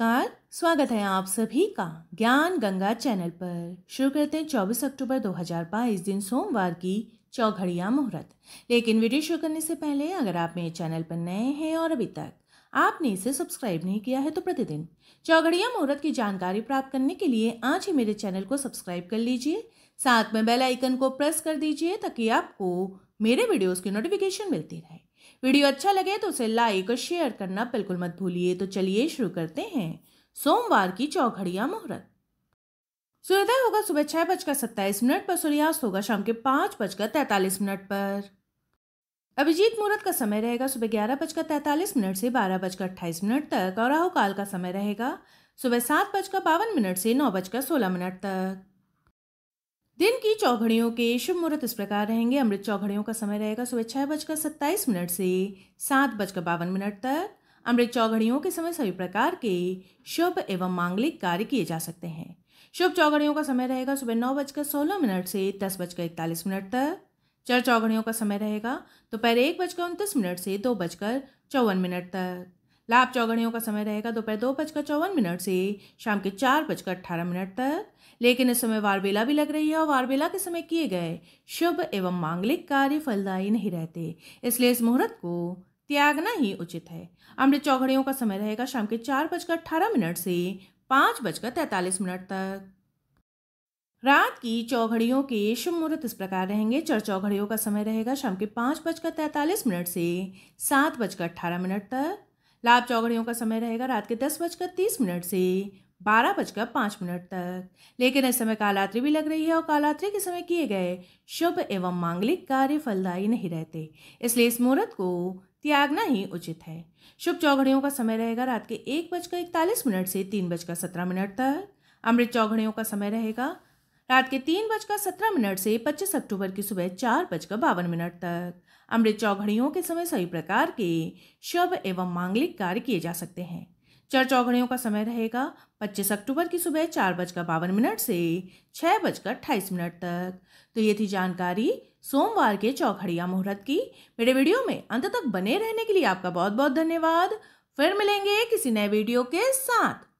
नमस्कार स्वागत है आप सभी का ज्ञान गंगा चैनल पर शुरू करते हैं 24 अक्टूबर 2022 दिन सोमवार की चौघड़िया मुहूर्त लेकिन वीडियो शुरू करने से पहले अगर आप मेरे चैनल पर नए हैं और अभी तक आपने इसे सब्सक्राइब नहीं किया है तो प्रतिदिन चौघड़िया मुहूर्त की जानकारी प्राप्त करने के लिए आज ही मेरे चैनल को सब्सक्राइब कर लीजिए साथ में बेल आइकन को प्रेस कर दीजिए ताकि आपको मेरे वीडियोज़ की नोटिफिकेशन मिलती रहे वीडियो अच्छा लगे तो उसे लाइक और शेयर करना बिल्कुल मत भूलिए तो चलिए शुरू करते हैं सोमवार की चौघड़िया मुहूर्त सूर्योदय होगा सुबह छह बजकर सत्ताईस मिनट पर सूर्यास्त होगा शाम के पांच बजकर तैतालीस मिनट पर अभिजीत मुहूर्त का समय रहेगा सुबह ग्यारह बजकर तैतालीस मिनट से बारह बजकर अट्ठाईस मिनट तक और राहुकाल का समय रहेगा सुबह सात बजकर बावन मिनट से नौ बजकर सोलह मिनट तक दिन की चौघड़ियों के शुभ मुहूर्त इस प्रकार रहेंगे अमृत चौघड़ियों का समय रहेगा सुबह छः बजकर सत्ताईस मिनट से सात बजकर बावन मिनट तक अमृत चौघड़ियों के समय सभी प्रकार के शुभ एवं मांगलिक कार्य किए जा सकते हैं शुभ चौघड़ियों का समय रहेगा सुबह नौ बजकर सोलह मिनट से दस बजकर इकतालीस मिनट तक चर चौघड़ियों का समय रहेगा दोपहर एक बजकर उनतीस मिनट से दो बजकर चौवन मिनट तक लाभ चौगड़ियों का समय रहेगा दोपहर दो, बजकर चौवन मिनट से शाम के चार बजकर अट्ठारह मिनट तक लेकिन इस समय वारबेला भी लग रही है और वारबेला के समय किए गए शुभ एवं मांगलिक कार्य फलदायी नहीं रहते इसलिए इस मुहूर्त को त्यागना ही उचित है अमृत चौघड़ियों का समय रहेगा शाम के चार बजकर अठारह मिनट से पाँच बजकर तैतालीस मिनट तक रात की चौघड़ियों के शुभ मुहूर्त इस प्रकार रहेंगे चर चौघड़ियों का समय रहेगा शाम के पाँच बजकर तैंतालीस मिनट से सात बजकर अट्ठारह मिनट तक लाभ चौघड़ियों का समय रहेगा रात के दस बजकर तीस मिनट से बारह बजकर पाँच मिनट तक लेकिन इस समय कालात्रि भी लग रही है और कालात्रि के समय किए गए शुभ एवं मांगलिक कार्य फलदायी नहीं रहते इसलिए इस मुहूर्त को त्यागना ही उचित है शुभ चौघड़ियों का समय रहेगा रात के एक बजकर इकतालीस मिनट से तीन बजकर सत्रह मिनट तक अमृत चौघड़ियों का समय रहेगा रात के तीन बजकर सत्रह मिनट से पच्चीस अक्टूबर की सुबह चार बजकर बावन मिनट तक अमृत चौघड़ियों के समय सभी प्रकार के शुभ एवं मांगलिक कार्य किए जा सकते हैं चार चौघड़ियों का समय रहेगा पच्चीस अक्टूबर की सुबह चार बजकर बावन मिनट से छः बजकर अट्ठाईस मिनट तक तो ये थी जानकारी सोमवार के चौघड़िया मुहूर्त की मेरे वीडियो में अंत तक बने रहने के लिए आपका बहुत बहुत धन्यवाद फिर मिलेंगे किसी नए वीडियो के साथ